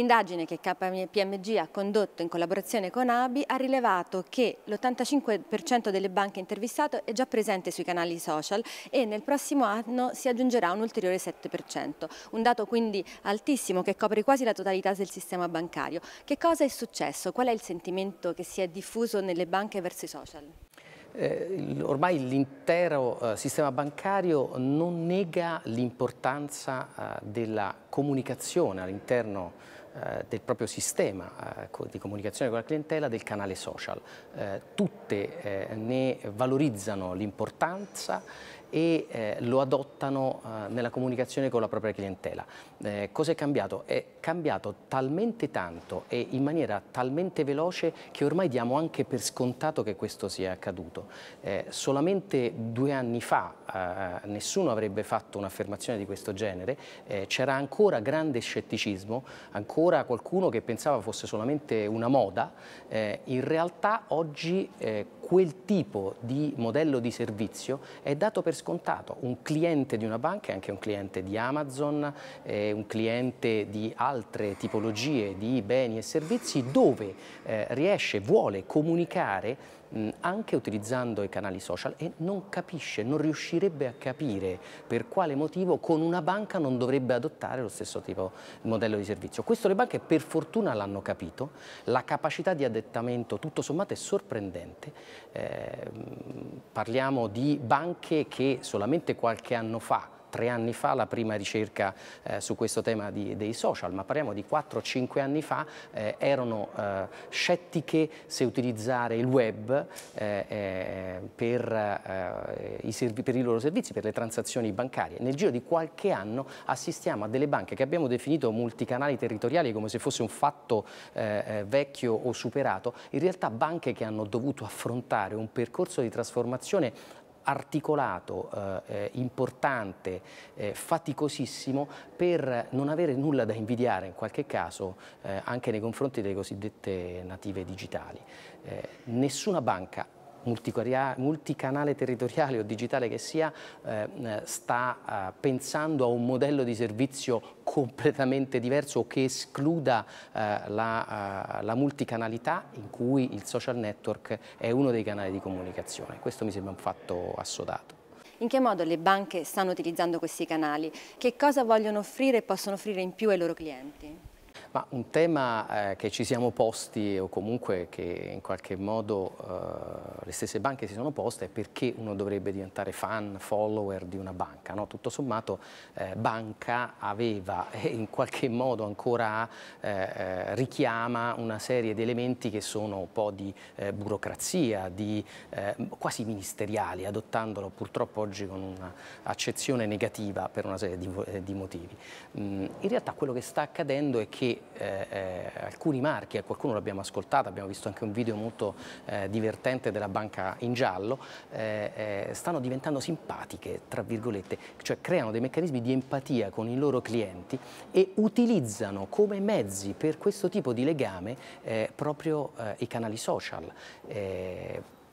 L'indagine che KPMG ha condotto in collaborazione con ABI ha rilevato che l'85% delle banche intervistate è già presente sui canali social e nel prossimo anno si aggiungerà un ulteriore 7%, un dato quindi altissimo che copre quasi la totalità del sistema bancario. Che cosa è successo? Qual è il sentimento che si è diffuso nelle banche verso i social? Eh, ormai l'intero eh, sistema bancario non nega l'importanza eh, della comunicazione all'interno eh, del proprio sistema eh, di comunicazione con la clientela del canale social. Eh, tutte ne valorizzano l'importanza e eh, lo adottano eh, nella comunicazione con la propria clientela. Eh, cosa è cambiato? È cambiato talmente tanto e in maniera talmente veloce che ormai diamo anche per scontato che questo sia accaduto. Eh, solamente due anni fa eh, nessuno avrebbe fatto un'affermazione di questo genere, eh, c'era ancora grande scetticismo, ancora qualcuno che pensava fosse solamente una moda, in realtà oggi quel tipo di modello di servizio è dato per scontato. Un cliente di una banca è anche un cliente di Amazon, eh, un cliente di altre tipologie di beni e servizi dove eh, riesce, vuole comunicare Mm, anche utilizzando i canali social e non capisce, non riuscirebbe a capire per quale motivo con una banca non dovrebbe adottare lo stesso tipo di modello di servizio. Questo le banche per fortuna l'hanno capito, la capacità di adattamento tutto sommato è sorprendente, eh, mm, parliamo di banche che solamente qualche anno fa tre anni fa la prima ricerca eh, su questo tema di, dei social, ma parliamo di 4-5 anni fa, eh, erano eh, scettiche se utilizzare il web eh, eh, per, eh, i per i loro servizi, per le transazioni bancarie. Nel giro di qualche anno assistiamo a delle banche che abbiamo definito multicanali territoriali come se fosse un fatto vecchio o superato, in realtà banche che hanno dovuto affrontare un percorso di trasformazione articolato, eh, eh, importante, eh, faticosissimo per non avere nulla da invidiare in qualche caso eh, anche nei confronti delle cosiddette native digitali. Eh, nessuna banca multicanale territoriale o digitale che sia, eh, eh, sta eh, pensando a un modello di servizio completamente diverso che escluda eh, la, eh, la, multicanalità in cui il social network è uno dei canali di comunicazione. Questo mi sembra un fatto assodato. In che modo le banche stanno utilizzando questi canali? Che cosa vogliono offrire e possono offrire in più ai loro clienti? Ma un tema eh, che ci siamo posti o comunque che in qualche modo eh, le stesse banche si sono poste è perché uno dovrebbe diventare fan, follower di una banca. No? Tutto sommato eh, banca aveva e in qualche modo ancora eh, eh, richiama una serie di elementi che sono un po' di eh, burocrazia, di, quasi ministeriali, adottandolo purtroppo oggi con un'accezione negativa per una serie di, di motivi. Mm, in realtà quello che sta accadendo è che che eh, eh, alcuni marchi, a eh, qualcuno l'abbiamo ascoltato, abbiamo visto anche un video molto eh, divertente della banca in giallo, eh, stanno diventando simpatiche, tra virgolette, cioè creano dei meccanismi di empatia con i loro clienti e utilizzano come mezzi per questo tipo di legame proprio i canali social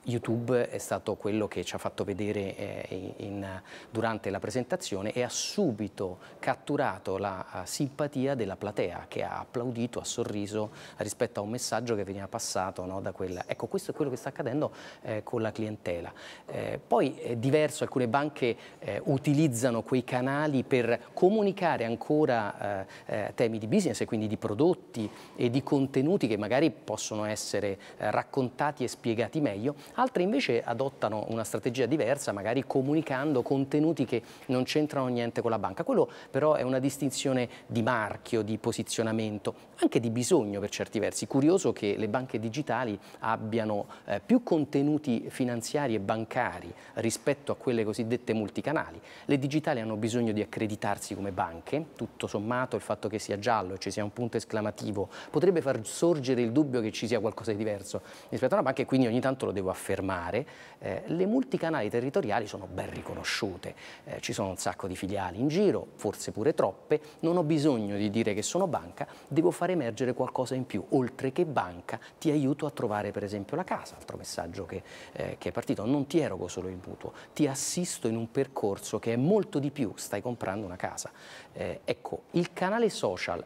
YouTube è stato quello che ci ha fatto vedere eh, in, durante la presentazione e ha subito catturato la eh, simpatia della platea che ha applaudito, ha sorriso rispetto a un messaggio che veniva passato no, da quella. Ecco, questo è quello che sta accadendo eh, con la clientela. Eh, poi è diverso, alcune banche eh, utilizzano quei canali per comunicare ancora eh, temi di business e quindi di prodotti e di contenuti che magari possono essere raccontati e spiegati meglio, altre invece adottano una strategia diversa, magari comunicando contenuti che non c'entrano niente con la banca. Quello però è una distinzione di marchio, di posizionamento, anche di bisogno per certi versi. Curioso che le banche digitali abbiano eh, più contenuti finanziari e bancari rispetto a quelle cosiddette multicanali. Le digitali hanno bisogno di accreditarsi come banche, tutto sommato il fatto che sia giallo e ci sia un punto esclamativo potrebbe far sorgere il dubbio che ci sia qualcosa di diverso rispetto a una banca e quindi ogni tanto lo devo affrontare affermare, eh, le multicanali territoriali sono ben riconosciute, eh, ci sono un sacco di filiali in giro, forse pure troppe, non ho bisogno di dire che sono banca, devo far emergere qualcosa in più, oltre che banca ti aiuto a trovare per esempio la casa, altro messaggio che, eh, che è partito, non ti erogo solo il mutuo, ti assisto in un percorso che è molto di più, stai comprando una casa. Eh, ecco, il canale social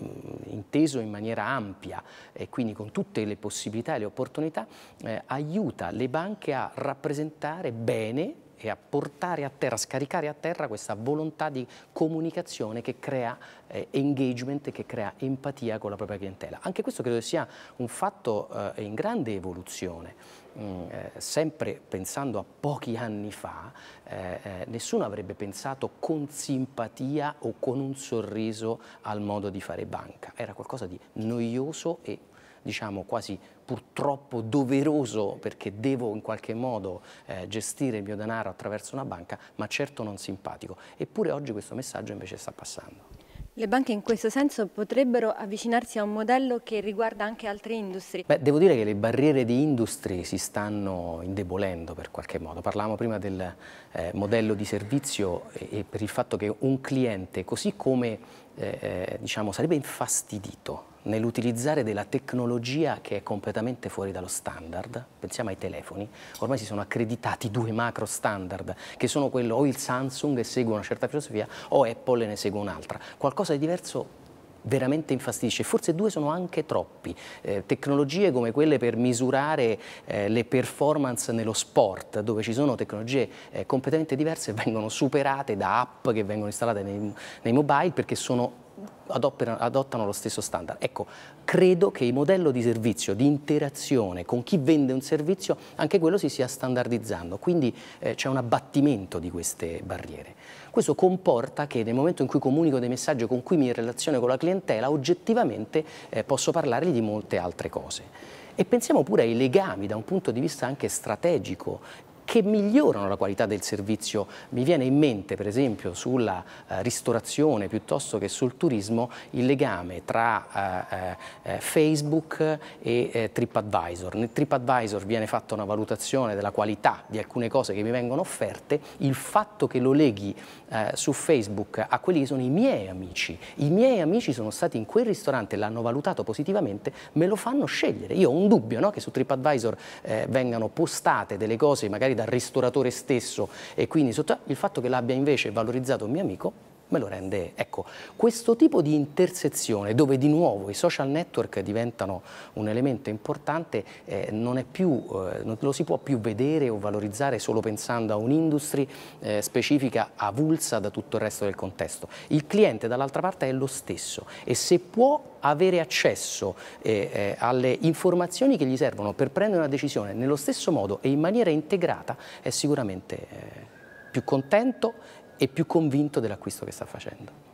eh, inteso in maniera ampia e quindi con tutte le possibilità e le opportunità, eh, aiuta le banche a rappresentare bene e a portare a terra, a scaricare a terra questa volontà di comunicazione che crea eh, engagement, che crea empatia con la propria clientela. Anche questo credo sia un fatto eh, in grande evoluzione. Mm, eh, sempre pensando a pochi anni fa, eh, eh, nessuno avrebbe pensato con simpatia o con un sorriso al modo di fare banca. Era qualcosa di noioso e diciamo quasi purtroppo doveroso perché devo in qualche modo eh, gestire il mio denaro attraverso una banca, ma certo non simpatico. Eppure oggi questo messaggio invece sta passando. Le banche in questo senso potrebbero avvicinarsi a un modello che riguarda anche altre industrie? Beh, devo dire che le barriere di industrie si stanno indebolendo per qualche modo. Parlavamo prima del eh, modello di servizio e, e per il fatto che un cliente, così come eh, eh, diciamo, sarebbe infastidito nell'utilizzare della tecnologia che è completamente fuori dallo standard, pensiamo ai telefoni, ormai si sono accreditati due macro standard, che sono quello o il Samsung e segue una certa filosofia, o Apple e ne segue un'altra. Qualcosa di diverso veramente infastidisce, forse due sono anche troppi, eh, tecnologie come quelle per misurare eh, le performance nello sport, dove ci sono tecnologie eh, completamente diverse vengono superate da app che vengono installate nei, nei mobile perché sono adottano lo stesso standard. Ecco, credo che il modello di servizio, di interazione con chi vende un servizio, anche quello si stia standardizzando, quindi eh, c'è un abbattimento di queste barriere. Questo comporta che nel momento in cui comunico dei messaggi con cui mi relaziono con la clientela, oggettivamente eh, posso parlargli di molte altre cose. E pensiamo pure ai legami da un punto di vista anche strategico che migliorano la qualità del servizio. Mi viene in mente per esempio sulla eh, ristorazione piuttosto che sul turismo il legame tra eh, eh, eh Facebook e eh, TripAdvisor. Nel TripAdvisor viene fatta una valutazione della qualità di alcune cose che mi vengono offerte, il fatto che lo leghi eh, su Facebook a quelli che sono i miei amici, i miei amici sono stati in quel ristorante e l'hanno valutato positivamente, me lo fanno scegliere. Io ho un dubbio no? che su TripAdvisor vengano postate delle cose magari dal ristoratore stesso e quindi il fatto che l'abbia invece valorizzato un mio amico me lo rende. Ecco, questo tipo di intersezione dove di nuovo i social network diventano un elemento importante eh, non, più, eh, non, lo si può più vedere o valorizzare solo pensando a un'industria eh, specifica avulsa da tutto il resto del contesto. Il cliente dall'altra parte è lo stesso e se può avere accesso eh, eh, alle informazioni che gli servono per prendere una decisione nello stesso modo e in maniera integrata è sicuramente eh, più contento e più convinto dell'acquisto che sta facendo.